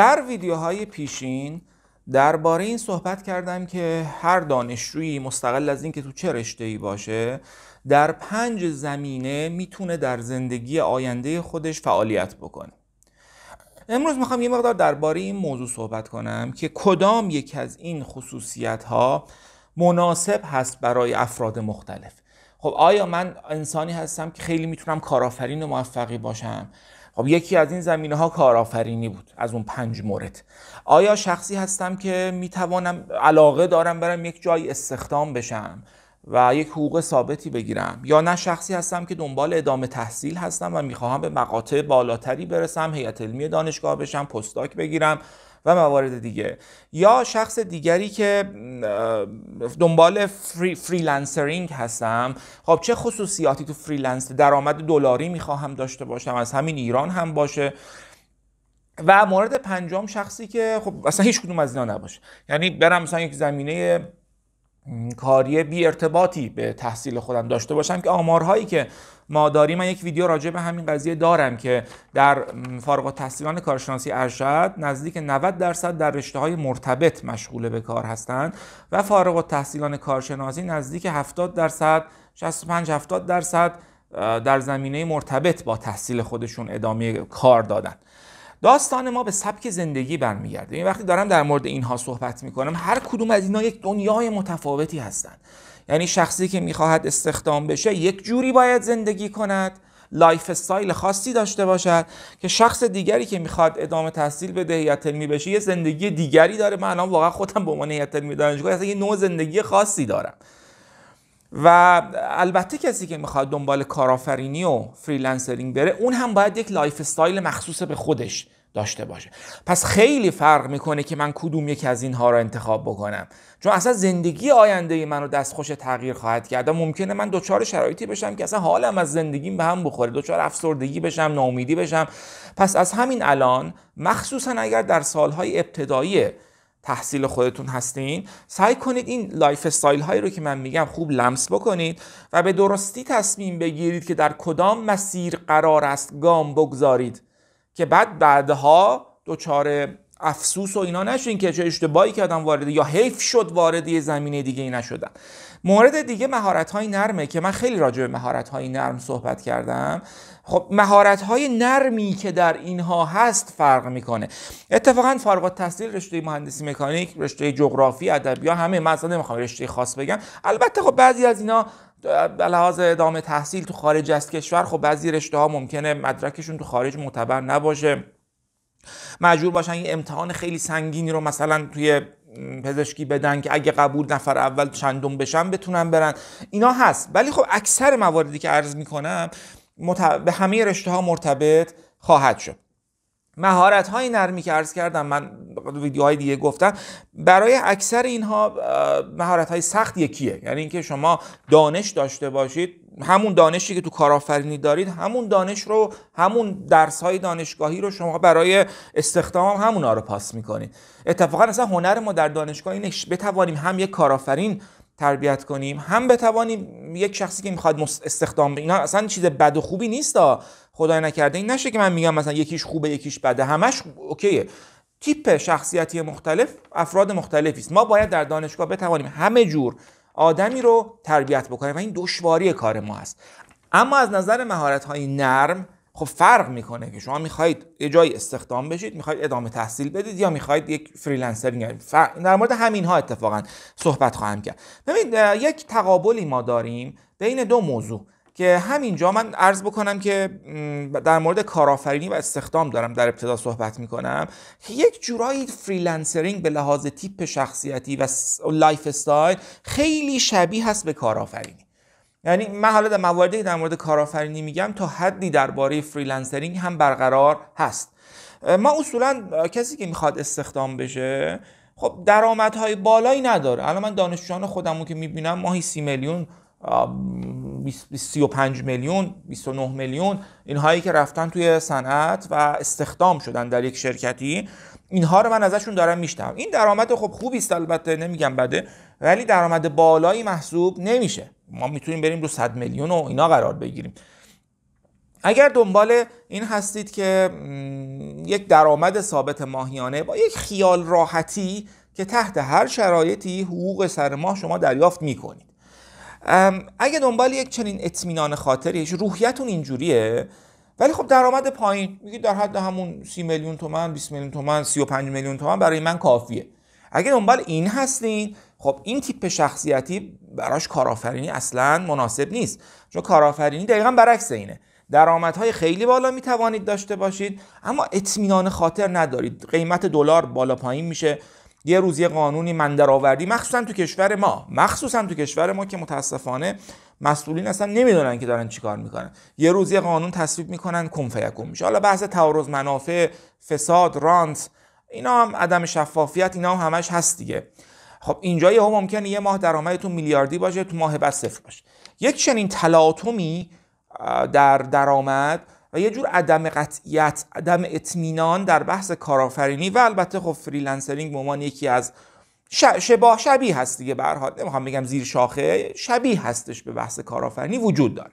در ویدیوهای پیشین درباره این صحبت کردم که هر دانشجویی مستقل از اینکه تو چه رشته ای باشه در پنج زمینه میتونه در زندگی آینده خودش فعالیت بکنه امروز میخوام یه مقدار درباره این موضوع صحبت کنم که کدام یک از این خصوصیت ها مناسب هست برای افراد مختلف خب آیا من انسانی هستم که خیلی میتونم کارآفرین و موفقی باشم خب یکی از این زمینه ها کارآفرینی بود از اون پنج مورد آیا شخصی هستم که میتوانم علاقه دارم برم یک جای استخدام بشم و یک حقوق ثابتی بگیرم یا نه شخصی هستم که دنبال ادامه تحصیل هستم و میخواهم به مقاطع بالاتری برسم هیئت علمی دانشگاه بشم پستاک بگیرم و موارد دیگه یا شخص دیگری که دنبال فری، فریلنسرینگ هستم خب چه خصوصیاتی تو فریلنس درآمد دلاری میخواهم داشته باشم از همین ایران هم باشه و مورد پنجم شخصی که خب اصلا هیچ کدوم از اینا نباشه یعنی برم مثلا یک زمینه کاری بی ارتباطی به تحصیل خودم داشته باشم که آمارهایی که ما داریم من یک ویدیو راجع به همین قضیه دارم که در فارغ تحصیلان کارشناسی ارشد نزدیک 90 درصد در رشته های مرتبط مشغول به کار هستند و فارغ تحصیلان کارشناسی نزدیک 70 درصد 65 70 درصد در زمینه مرتبط با تحصیل خودشون ادامه کار دادن داستان ما به سبک زندگی برمیگرده این وقتی دارم در مورد اینها صحبت میکنم هر کدوم از اینا یک دنیای متفاوتی هستند یعنی شخصی که میخواهد استخدام بشه یک جوری باید زندگی کند لایف استایل خاصی داشته باشد که شخص دیگری که میخواد ادامه تحصیل بده یا تلمی بشه یه زندگی دیگری داره من الان واقعا خودم به عنوان یه دارم دانشگاه اصلا یه نوع زندگی خاصی دارم و البته کسی که میخواد دنبال کارآفرینی و فریلنسرینگ بره اون هم باید یک لایف استایل مخصوص به خودش داشته باشه پس خیلی فرق میکنه که من کدوم یکی از اینها را انتخاب بکنم چون اصلا زندگی آینده من رو دستخوش تغییر خواهد کرد و ممکنه من دچار شرایطی بشم که اصلا حالم از زندگیم به هم بخوره دچار افسردگی بشم ناامیدی بشم پس از همین الان مخصوصا اگر در سالهای ابتدایی تحصیل خودتون هستین سعی کنید این لایف استایل هایی رو که من میگم خوب لمس بکنید و به درستی تصمیم بگیرید که در کدام مسیر قرار است گام بگذارید که بعد بعدها دچار افسوس و اینا نشین که چه اشتباهی کردم وارد یا حیف شد وارد یه زمینه دیگه ای نشدم مورد دیگه مهارت های نرمه که من خیلی راجع به مهارت های نرم صحبت کردم خب مهارت های نرمی که در اینها هست فرق میکنه اتفاقا فارغ التحصیل رشته مهندسی مکانیک رشته جغرافی ادبیات همه من اصلا نمیخوام رشته خاص بگم البته خب بعضی از اینا به لحاظ ادامه تحصیل تو خارج از کشور خب بعضی رشته ها ممکنه مدرکشون تو خارج معتبر نباشه مجبور باشن یه امتحان خیلی سنگینی رو مثلا توی پزشکی بدن که اگه قبول نفر اول چندم بشن بتونن برن اینا هست ولی خب اکثر مواردی که عرض میکنم به همه رشته ها مرتبط خواهد شد مهارت های نرمی که عرض کردم من ویدیوهای دیگه گفتم برای اکثر اینها مهارت های سخت یکیه یعنی اینکه شما دانش داشته باشید همون دانشی که تو کارآفرینی دارید همون دانش رو همون درس های دانشگاهی رو شما برای استخدام هم همونا رو پاس میکنید اتفاقا اصلا هنر ما در دانشگاه اینه بتوانیم هم یک کارآفرین تربیت کنیم هم بتوانیم یک شخصی که میخواد استخدام اینا اصلا چیز بد و خوبی نیست خدای نکرده این نشه که من میگم مثلا یکیش خوبه یکیش بده همش اوکیه تیپ شخصیتی مختلف افراد مختلفی است ما باید در دانشگاه بتوانیم همه جور آدمی رو تربیت بکنه و این دشواری کار ما است. اما از نظر مهارت های نرم خب فرق میکنه که شما میخواهید یه جای استخدام بشید میخواهید ادامه تحصیل بدید یا میخواهید یک فریلنسر بگیرید در مورد همین ها اتفاقا صحبت خواهم کرد ببینید یک تقابلی ما داریم بین دو موضوع که همینجا من عرض بکنم که در مورد کارآفرینی و استخدام دارم در ابتدا صحبت میکنم که یک جورایی فریلنسرینگ به لحاظ تیپ شخصیتی و لایف استایل خیلی شبیه هست به کارآفرینی یعنی من حالا در مواردی در مورد کارآفرینی میگم تا حدی درباره فریلنسرینگ هم برقرار هست ما اصولا کسی که میخواد استخدام بشه خب درآمدهای بالایی نداره الان من دانشجویان خودمون که میبینم ماهی سی میلیون 35 میلیون 29 میلیون اینهایی که رفتن توی صنعت و استخدام شدن در یک شرکتی اینها رو من ازشون دارم میشتم این درآمد خب خوبی است البته نمیگم بده ولی درآمد بالایی محسوب نمیشه ما میتونیم بریم رو 100 میلیون و اینا قرار بگیریم اگر دنبال این هستید که یک درآمد ثابت ماهیانه با یک خیال راحتی که تحت هر شرایطی حقوق سر ماه شما دریافت میکنید اگه دنبال یک چنین اطمینان خاطریش روحیتون اینجوریه ولی خب درآمد پایین میگه در حد همون سی میلیون تومن 20 میلیون تومن 35 میلیون تومن برای من کافیه اگه دنبال این هستین خب این تیپ شخصیتی براش کارآفرینی اصلا مناسب نیست چون کارآفرینی دقیقا برعکس اینه درآمدهای خیلی بالا می توانید داشته باشید اما اطمینان خاطر ندارید قیمت دلار بالا پایین میشه یه روز یه قانونی من درآوردی مخصوصا تو کشور ما مخصوصا تو کشور ما که متاسفانه مسئولین اصلا نمیدونن که دارن چیکار میکنن یه روز یه قانون تصویب میکنن کم فیکون میشه حالا بحث تعارض منافع فساد رانت اینا هم عدم شفافیت اینا هم همش هست دیگه خب اینجا هم ممکنه یه ماه درآمدتون میلیاردی باشه تو ماه بعد صفر باشه یک چنین تلاطمی در درآمد و یه جور عدم قطعیت عدم اطمینان در بحث کارآفرینی و البته خب فریلنسرینگ به عنوان یکی از شباه شبیه هست دیگه به نمیخوام بگم زیر شاخه شبیه هستش به بحث کارآفرینی وجود داره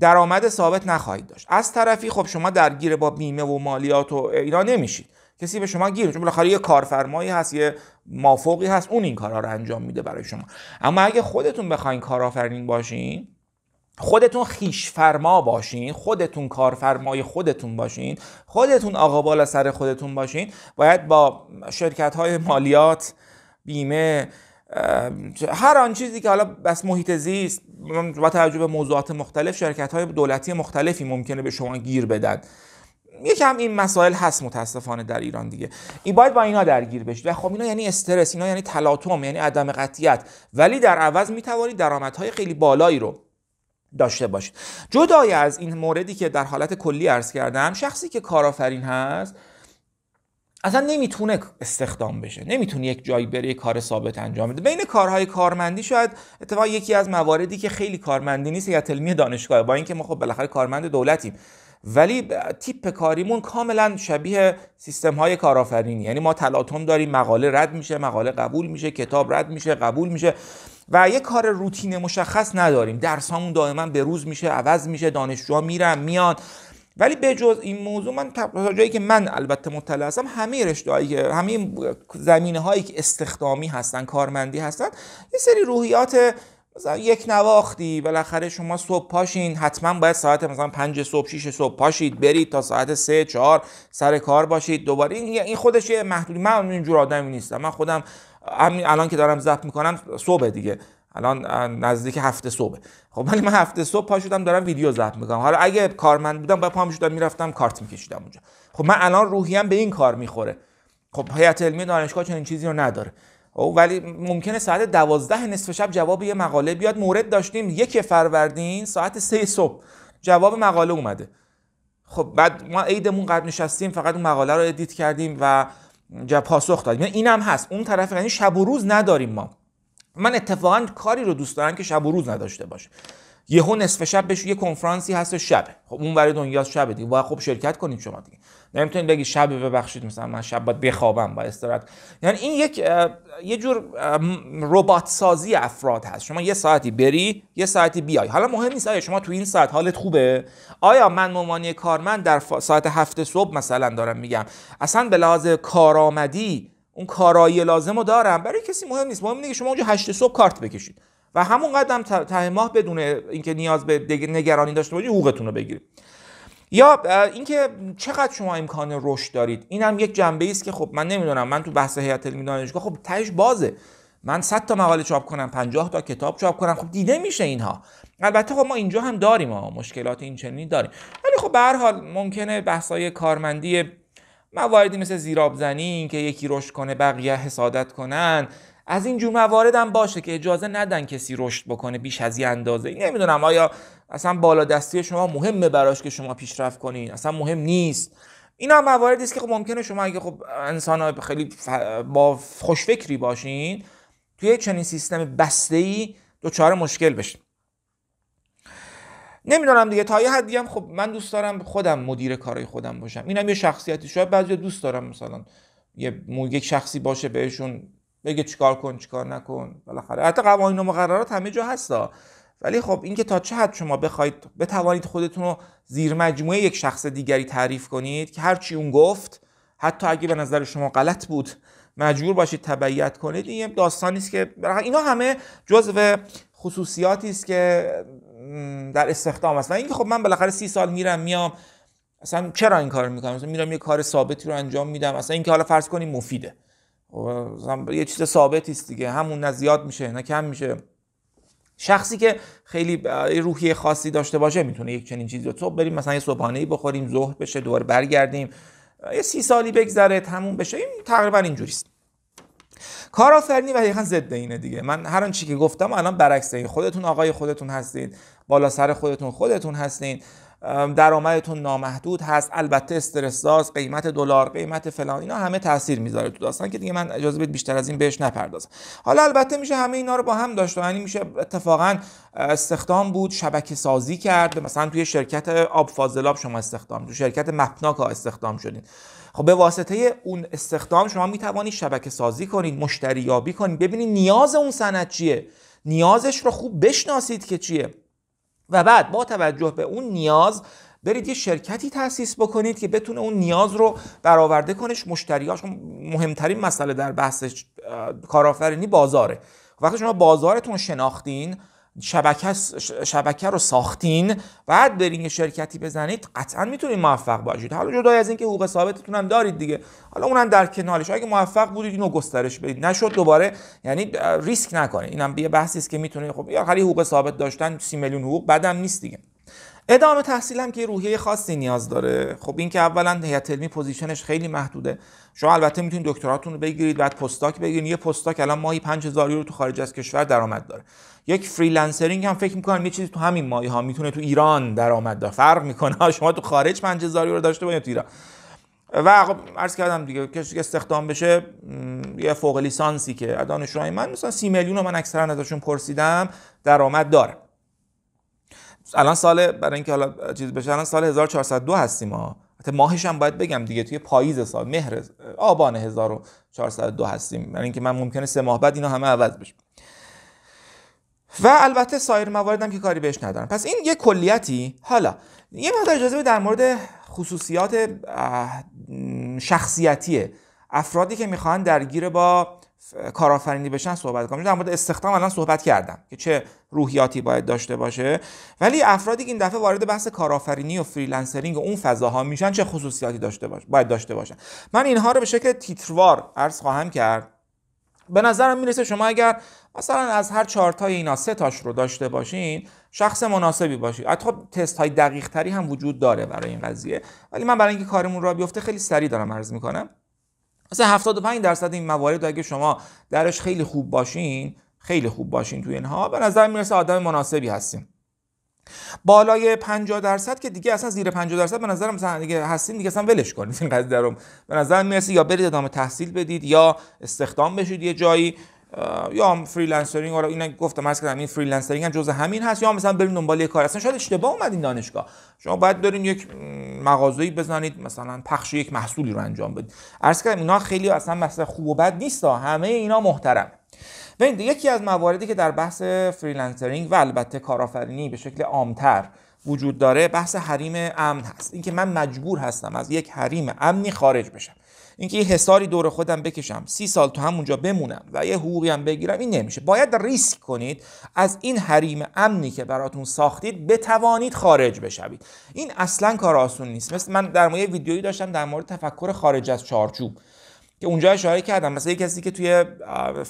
درآمد ثابت نخواهید داشت از طرفی خب شما درگیر با بیمه و مالیات و اینا نمیشید کسی به شما گیر چون بالاخره یه کارفرمایی هست یه مافوقی هست اون این کارا رو انجام میده برای شما اما اگه خودتون بخواین کارآفرین باشین خودتون خیش فرما باشین خودتون کارفرمای خودتون باشین خودتون آقا بالا سر خودتون باشین باید با شرکت های مالیات بیمه هر آن چیزی که حالا بس محیط زیست با توجه به موضوعات مختلف شرکت های دولتی مختلفی ممکنه به شما گیر بدن یکم این مسائل هست متاسفانه در ایران دیگه این باید با اینا درگیر بشید و خب اینا یعنی استرس اینا یعنی تلاطم یعنی عدم قطیت ولی در عوض میتوانید درآمدهای خیلی بالایی رو داشته باشید جدای از این موردی که در حالت کلی عرض کردم شخصی که کارآفرین هست اصلا نمیتونه استخدام بشه نمیتونه یک جایی بره کار ثابت انجام بده بین کارهای کارمندی شاید اتفاق یکی از مواردی که خیلی کارمندی نیست یا علمی دانشگاه با اینکه ما خب بالاخره کارمند دولتیم ولی تیپ کاریمون کاملا شبیه سیستم های کارآفرینی یعنی ما تلاطم داریم مقاله رد میشه مقاله قبول میشه کتاب رد میشه قبول میشه و یه کار روتین مشخص نداریم درس همون دائما به روز میشه عوض میشه دانشجوها میرن میان ولی به جز این موضوع من تا جایی که من البته مطلع هستم همه رشته که همه زمینه هایی که استخدامی هستن کارمندی هستن یه سری روحیات مثلا یک نواختی بالاخره شما صبح پاشین حتما باید ساعت مثلا 5 صبح 6 صبح پاشید برید تا ساعت سه 4 سر کار باشید دوباره این خودش یه محدود من اینجور آدمی نیستم من خودم همین الان که دارم ضبط میکنم صبح دیگه الان نزدیک هفته صبح خب ولی من هفته صبح پا شدم دارم ویدیو ضبط میکنم حالا اگه کارمند بودم با پام شدم میرفتم کارت میکشیدم اونجا خب من الان روحیم به این کار میخوره خب هیئت علمی دانشگاه چنین چیزی رو نداره او ولی ممکنه ساعت دوازده نصف شب جواب یه مقاله بیاد مورد داشتیم یک فروردین ساعت سه صبح جواب مقاله اومده خب بعد ما عیدمون قبل نشستیم فقط اون مقاله رو ادیت کردیم و جا پاسخ داد یعنی اینم هست اون طرف یعنی شب و روز نداریم ما من اتفاقا کاری رو دوست دارم که شب و روز نداشته باشه یهو نصف شب بشه یه کنفرانسی هست شب خب اون ور دنیا شب دیگه خب شرکت کنیم شما دیگه نمیتونید بگی شب ببخشید مثلا من شب باید بخوابم با استراحت یعنی این یک یه جور ربات سازی افراد هست شما یه ساعتی بری یه ساعتی بیای حالا مهم نیست آیا شما تو این ساعت حالت خوبه آیا من ممانی کارمند در ساعت هفت صبح مثلا دارم میگم اصلا به لحاظ کارآمدی اون کارایی لازم رو دارم برای کسی مهم نیست مهم اینه که شما اونجا هشت صبح کارت بکشید و همون قدم ته ماه بدون اینکه نیاز به نگرانی داشته باشید حقوقتون رو بگیرید یا اینکه چقدر شما امکان رشد دارید این هم یک جنبه است که خب من نمیدونم من تو بحث هیئت علمی دانشگاه خب تهش بازه من 100 تا مقاله چاپ کنم 50 تا کتاب چاپ کنم خب دیده میشه اینها البته خب ما اینجا هم داریم ها مشکلات این چنینی داریم ولی خب به هر حال ممکنه بحثای کارمندی مواردی مثل زیرابزنی که یکی رشد کنه بقیه حسادت کنن از این جور موارد هم باشه که اجازه ندن کسی رشد بکنه بیش از یه اندازه نمیدونم آیا اصلا بالادستی شما مهمه براش که شما پیشرفت کنین اصلا مهم نیست اینا مواردی است که خب ممکنه شما اگه خب انسان خیلی با خوشفکری باشین توی چنین سیستم بسته ای چهار مشکل بشین نمیدونم دیگه تا یه حدی هم خب من دوست دارم خودم مدیر کارای خودم باشم اینم یه شخصیتی شاید بعضی دوست دارم مثلا یه یک شخصی باشه بهشون بگه چیکار کن چیکار نکن بالاخره حتی قوانین و مقررات همه جا هستا ولی خب اینکه تا چه حد شما بخواید بتوانید خودتون رو زیر مجموعه یک شخص دیگری تعریف کنید که هرچی اون گفت حتی اگه به نظر شما غلط بود مجبور باشید تبعیت کنید این یه داستانی است که اینا همه جزو خصوصیاتی است که در استخدام است و اینکه خب من بالاخره سی سال میرم میام اصلا چرا این کار میکنم مثلا میرم یه کار ثابتی رو انجام میدم اصلا اینکه حالا فرض کنیم مفیده خب، یه چیز ثابتی است دیگه همون نه زیاد میشه نه کم میشه شخصی که خیلی روحیه خاصی داشته باشه میتونه یک چنین چیزی رو بریم مثلا یه صبحانه بخوریم ظهر بشه دوباره برگردیم یه سی سالی بگذره تموم بشه این تقریبا اینجوریست کارآفرینی و دقیقا ضد اینه دیگه من هر چی که گفتم الان برعکس خودتون آقای خودتون هستید بالا سر خودتون خودتون هستین درآمدتون نامحدود هست البته استرساز قیمت دلار قیمت فلان اینا همه تاثیر میذاره تو داستان که دیگه من اجازه بدید بیشتر از این بهش نپردازم حالا البته میشه همه اینا رو با هم داشت یعنی میشه اتفاقا استخدام بود شبکه سازی کرد مثلا توی شرکت آب فاضلاب شما استخدام تو شرکت ها استخدام شدین خب به واسطه اون استخدام شما میتوانید توانید شبکه سازی کنید مشتریابی کنید ببینید نیاز اون سند چیه نیازش رو خوب بشناسید که چیه و بعد با توجه به اون نیاز برید یه شرکتی تاسیس بکنید که بتونه اون نیاز رو برآورده کنش مشتریاش مهمترین مسئله در بحث کارآفرینی بازاره وقتی شما بازارتون شناختین شبکه, شبکه رو ساختین بعد برین یه شرکتی بزنید قطعا میتونید موفق باشید حالا جدا از اینکه حقوق ثابتتون هم دارید دیگه حالا اونم در کنالش اگه موفق بودید اینو گسترش بدید نشد دوباره یعنی ریسک نکنید اینم یه بحثی است که میتونید خب یا حقوق ثابت داشتن سی میلیون حقوق بدم نیست دیگه ادامه تحصیل هم که روحیه خاصی نیاز داره خب این که اولا هیئت علمی پوزیشنش خیلی محدوده شما البته میتونید دکتراتون رو بگیرید بعد پستاک بگیرید یه پستاک الان ماهی 5000 یورو تو خارج از کشور درآمد داره یک فریلنسرینگ هم فکر میکنم یه چیزی تو همین ماهی ها میتونه تو ایران درآمد داره فرق میکنه شما تو خارج 5000 یورو داشته باشید تو ایران و خب عرض کردم دیگه کسی که استخدام بشه یه فوق لیسانسی که دانشجوهای من مثلا 30 میلیون من اکثرا ازشون پرسیدم درآمد داره الان سال برای اینکه حالا چیز بشه الان سال 1402 هستیم ها حتی ماهش هم باید بگم دیگه توی پاییز سال مهر آبان 1402 هستیم برای اینکه من ممکنه سه ماه بعد اینا همه عوض بشه و البته سایر مواردم که کاری بهش ندارم پس این یه کلیتی حالا یه مقدار اجازه در مورد خصوصیات شخصیتی افرادی که میخوان درگیر با کارآفرینی بشن صحبت کنم در مورد استخدام الان صحبت کردم که چه روحیاتی باید داشته باشه ولی افرادی که این دفعه وارد بحث کارآفرینی و فریلنسرینگ و اون فضاها میشن چه خصوصیاتی داشته باشه باید داشته باشن من اینها رو به شکل تیتروار عرض خواهم کرد به نظرم میرسه شما اگر مثلا از هر چارتای اینا سه تاش رو داشته باشین شخص مناسبی باشید البته خب تست های دقیق تری هم وجود داره برای این قضیه ولی من برای اینکه کارمون را بیفته خیلی سریع دارم عرض میکنم مثلا 75 درصد این موارد اگه شما درش خیلی خوب باشین خیلی خوب باشین توی اینها به نظر میرسه آدم مناسبی هستیم بالای 50 درصد که دیگه اصلا زیر 50 درصد به نظرم مثلا دیگه هستین دیگه اصلا ولش کنید این قضیه رو به نظر میرسه یا برید ادامه تحصیل بدید یا استخدام بشید یه جایی یا هم فریلنسرینگ اینا گفتم عرض کردم این فریلنسرینگ هم جزء همین هست یا مثلا بریم دنبال یه کار اصلا شاید اشتباه اومد این دانشگاه شما باید برین یک مغازه‌ای بزنید مثلا پخش یک محصولی رو انجام بدید عرض کردم اینا خیلی اصلا مثلا خوب و بد نیست همه اینا محترم یکی از مواردی که در بحث فریلنسرینگ و البته کارآفرینی به شکل عامتر وجود داره بحث حریم امن هست اینکه من مجبور هستم از یک حریم امنی خارج بشم اینکه یه حساری دور خودم بکشم سی سال تو همونجا بمونم و یه حقوقی هم بگیرم این نمیشه باید ریسک کنید از این حریم امنی که براتون ساختید بتوانید خارج بشوید این اصلا کار آسون نیست مثل من در مورد ویدیویی داشتم در مورد تفکر خارج از چارچوب که اونجا اشاره کردم مثلا یک کسی که توی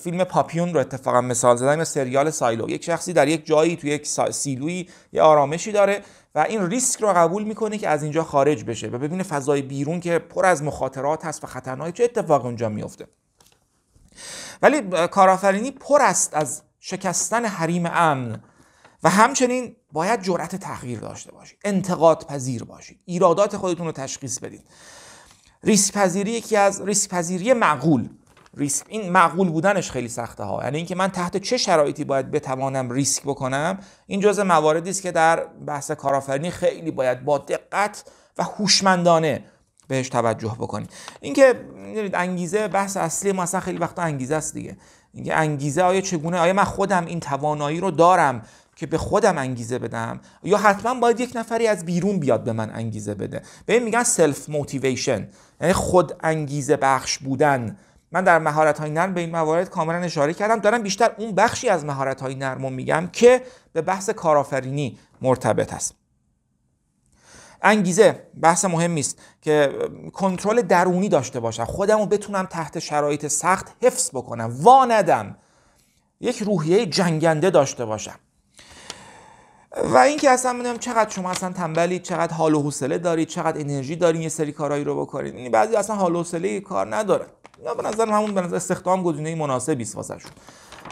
فیلم پاپیون رو اتفاقا مثال زدم یا سریال سایلو یک شخصی در یک جایی توی یک سیلویی یه آرامشی داره و این ریسک رو قبول میکنه که از اینجا خارج بشه و ببینه فضای بیرون که پر از مخاطرات هست و خطرناک چه اتفاق اونجا میفته ولی کارآفرینی پر است از شکستن حریم امن و همچنین باید جرأت تغییر داشته باشید انتقاد پذیر باشید ایرادات خودتون رو تشخیص بدید ریسک پذیری یکی از ریسک پذیری معقول ریسک این معقول بودنش خیلی سخته ها یعنی اینکه من تحت چه شرایطی باید بتوانم ریسک بکنم این جزء مواردی است که در بحث کارآفرینی خیلی باید با دقت و هوشمندانه بهش توجه بکنید اینکه میدونید انگیزه بحث اصلی ما اصلا خیلی وقتا انگیزه است دیگه اینکه انگیزه آیا چگونه آیا من خودم این توانایی رو دارم که به خودم انگیزه بدم یا حتما باید یک نفری از بیرون بیاد به من انگیزه بده به این میگن سلف موتیویشن یعنی خود انگیزه بخش بودن من در مهارت های نرم به این موارد کاملا اشاره کردم دارم بیشتر اون بخشی از مهارت های نرم میگم که به بحث کارآفرینی مرتبط است انگیزه بحث مهمی است که کنترل درونی داشته باشم خودم رو بتونم تحت شرایط سخت حفظ بکنم واندم یک روحیه جنگنده داشته باشم و اینکه اصلا میدونم چقدر شما اصلا تنبلید چقدر حال و حوصله دارید چقدر انرژی دارین یه سری کارهایی رو بکنید این یعنی بعضی اصلا حال و حوصله کار نداره یا به نظر همون به نظر استخدام گزینه مناسبی است شد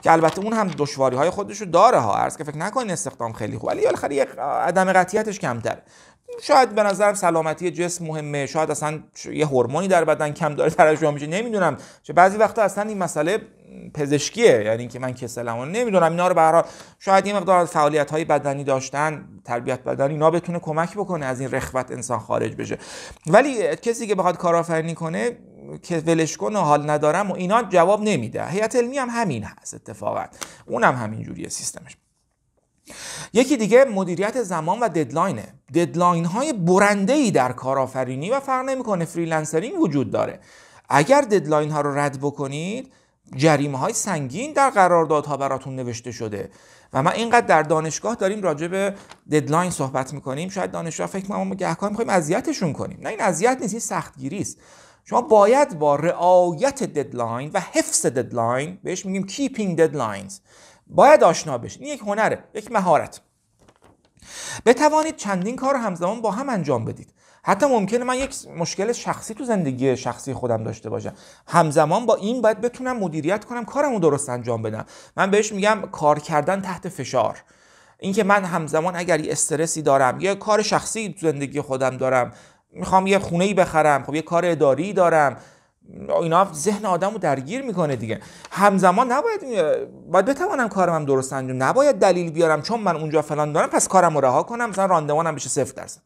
که البته اون هم دشواری های خودش رو داره ها عرض که فکر نکنین استخدام خیلی خوب ولی بالاخره یه عدم قطعیتش کمتره شاید به نظر سلامتی جسم مهمه شاید اصلا یه هورمونی در بدن کم داره ترشح میشه نمیدونم چه بعضی وقتا اصلا این مسئله پزشکیه یعنی که من کسلم و نمیدونم اینا رو به شاید یه مقدار فعالیت های بدنی داشتن تربیت بدنی اینا بتونه کمک بکنه از این رخوت انسان خارج بشه ولی کسی که بخواد کارآفرینی کنه که ولش کن حال ندارم و اینا جواب نمیده هیئت علمی هم همین هست اتفاقا اونم هم همین جوریه سیستمش یکی دیگه مدیریت زمان و ددلاینه ددلاین های برنده ای در کارآفرینی و فرق نمیکنه فریلنسرینگ وجود داره اگر ددلاین ها رو رد بکنید جریمه های سنگین در قراردادها براتون نوشته شده و ما اینقدر در دانشگاه داریم راجع به ددلاین صحبت میکنیم شاید دانشجو فکر کنم ما گهگاه میخوایم اذیتشون کنیم نه این اذیت نیست این سختگیری است شما باید با رعایت ددلاین و حفظ ددلاین بهش میگیم کیپینگ ددلاینز باید آشنا بشید این یک هنره یک مهارت بتوانید چندین کار همزمان با هم انجام بدید حتی ممکنه من یک مشکل شخصی تو زندگی شخصی خودم داشته باشم همزمان با این باید بتونم مدیریت کنم کارمو درست انجام بدم من بهش میگم کار کردن تحت فشار اینکه من همزمان اگر یه استرسی دارم یا کار شخصی تو زندگی خودم دارم میخوام یه خونه ای بخرم خب یه کار اداری دارم اینا ذهن آدم رو درگیر میکنه دیگه همزمان نباید باید بتوانم کارم هم درست انجام نباید دلیل بیارم چون من اونجا فلان دارم پس کارم رو رها کنم مثلا راندمانم بشه صفر درصد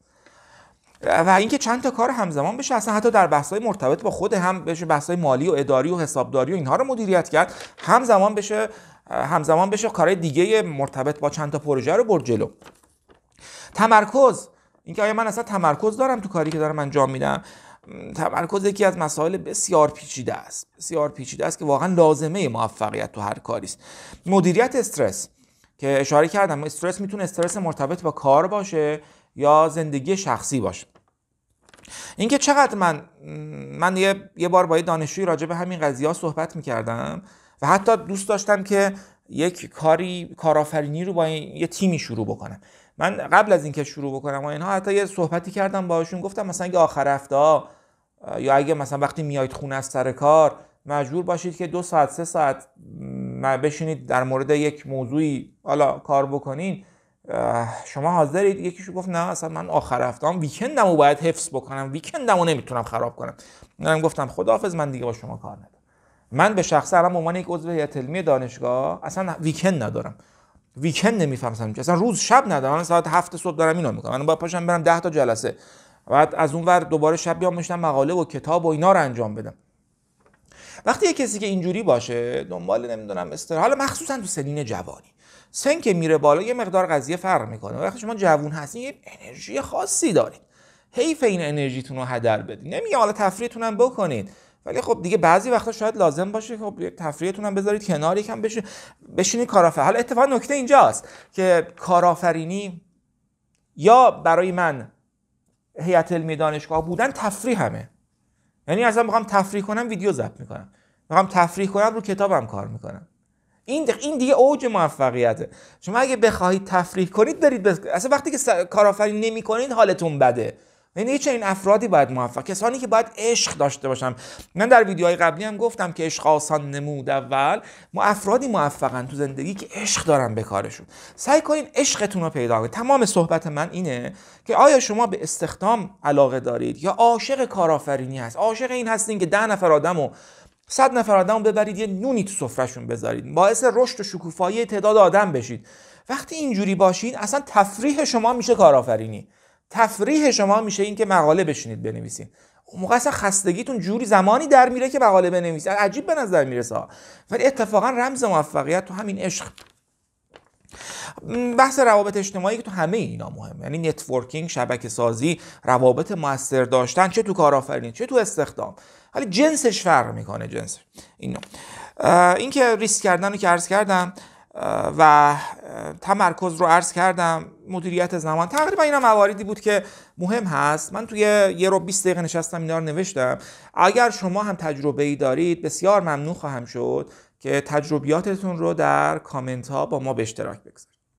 و اینکه چند تا کار همزمان بشه اصلا حتی در بحث مرتبط با خود هم بشه بحث مالی و اداری و حسابداری و اینها رو مدیریت کرد همزمان بشه همزمان بشه کارهای دیگه مرتبط با چند تا پروژه رو برد جلو تمرکز اینکه آیا من اصلا تمرکز دارم تو کاری که دارم انجام میدم تمرکز یکی از مسائل بسیار پیچیده است بسیار پیچیده است که واقعا لازمه موفقیت تو هر کاری است مدیریت استرس که اشاره کردم استرس میتونه استرس مرتبط با کار باشه یا زندگی شخصی باشه اینکه چقدر من من یه, یه بار با یه دانشجوی راجع به همین قضیه ها صحبت میکردم و حتی دوست داشتم که یک کاری کارآفرینی رو با یه تیمی شروع بکنم من قبل از اینکه شروع بکنم و اینها حتی یه صحبتی کردم باشون گفتم مثلا اگه آخر هفته یا اگه مثلا وقتی میاید خونه از سر کار مجبور باشید که دو ساعت سه ساعت بشینید در مورد یک موضوعی حالا کار بکنین شما حاضرید یکیشو گفت نه اصلا من آخر هفته هم ویکندم باید حفظ بکنم ویکندمو نمیتونم خراب کنم منم گفتم خداحافظ من دیگه با شما کار ندارم من به شخصه الان به عنوان یک عضو هیئت علمی دانشگاه اصلا ویکند ندارم ویکند نمیفهمم اصلا روز شب ندارم من ساعت هفت صبح دارم اینو میکنم من با پاشم برم 10 تا جلسه بعد از اون ور دوباره شب بیام مقاله و کتاب و اینا رو انجام بدم وقتی یه کسی که اینجوری باشه دنبال نمیدونم استر حالا مخصوصا تو سنین جوانی سن که میره بالا یه مقدار قضیه فرق میکنه وقتی شما جوون هستین یه انرژی خاصی دارید حیف این انرژیتون رو هدر بدین نمیگه حالا تفریحتون هم بکنید ولی خب دیگه بعضی وقتا شاید لازم باشه خب خب تفریحتون هم بذارید کنار یکم بشین بشینید حالا اتفاق نکته اینجاست که کارآفرینی یا برای من هیئت علمی دانشگاه بودن تفریح همه یعنی اصلا میخوام تفریح کنم ویدیو ضبط میکنم میخوام تفریح کنم رو کتابم کار میکنم این این دیگه اوج موفقیته شما اگه بخواهید تفریح کنید دارید بس... اصلا وقتی که س... کارآفرین نمیکنید حالتون بده یعنی یه این افرادی باید موفق کسانی که باید عشق داشته باشم. من در ویدیوهای قبلی هم گفتم که عشق آسان نمود اول ما افرادی موفقن تو زندگی که عشق دارن به کارشون سعی کنین عشقتون رو پیدا کنید تمام صحبت من اینه که آیا شما به استخدام علاقه دارید یا عاشق کارآفرینی هست عاشق این هستین که ده نفر آدمو صد نفر آدمو ببرید یه نونی تو سفرهشون بذارید باعث رشد و شکوفایی تعداد آدم بشید وقتی اینجوری باشین اصلا تفریح شما میشه کارآفرینی تفریح شما میشه اینکه مقاله بشینید بنویسید اون موقع اصلا خستگیتون جوری زمانی در میره که مقاله بنویسید عجیب به نظر میرسه ولی اتفاقا رمز موفقیت تو همین عشق بحث روابط اجتماعی که تو همه اینا مهمه یعنی نتورکینگ شبکه سازی روابط موثر داشتن چه تو کارآفرینی چه تو استخدام ولی جنسش فرق میکنه جنس اینو اینکه ریسک کردن رو که عرض کردم و تمرکز رو عرض کردم مدیریت زمان تقریبا اینا مواردی بود که مهم هست من توی یه رو 20 دقیقه نشستم اینا رو نوشتم اگر شما هم تجربه ای دارید بسیار ممنون خواهم شد که تجربیاتتون رو در کامنت ها با ما به اشتراک بگذارید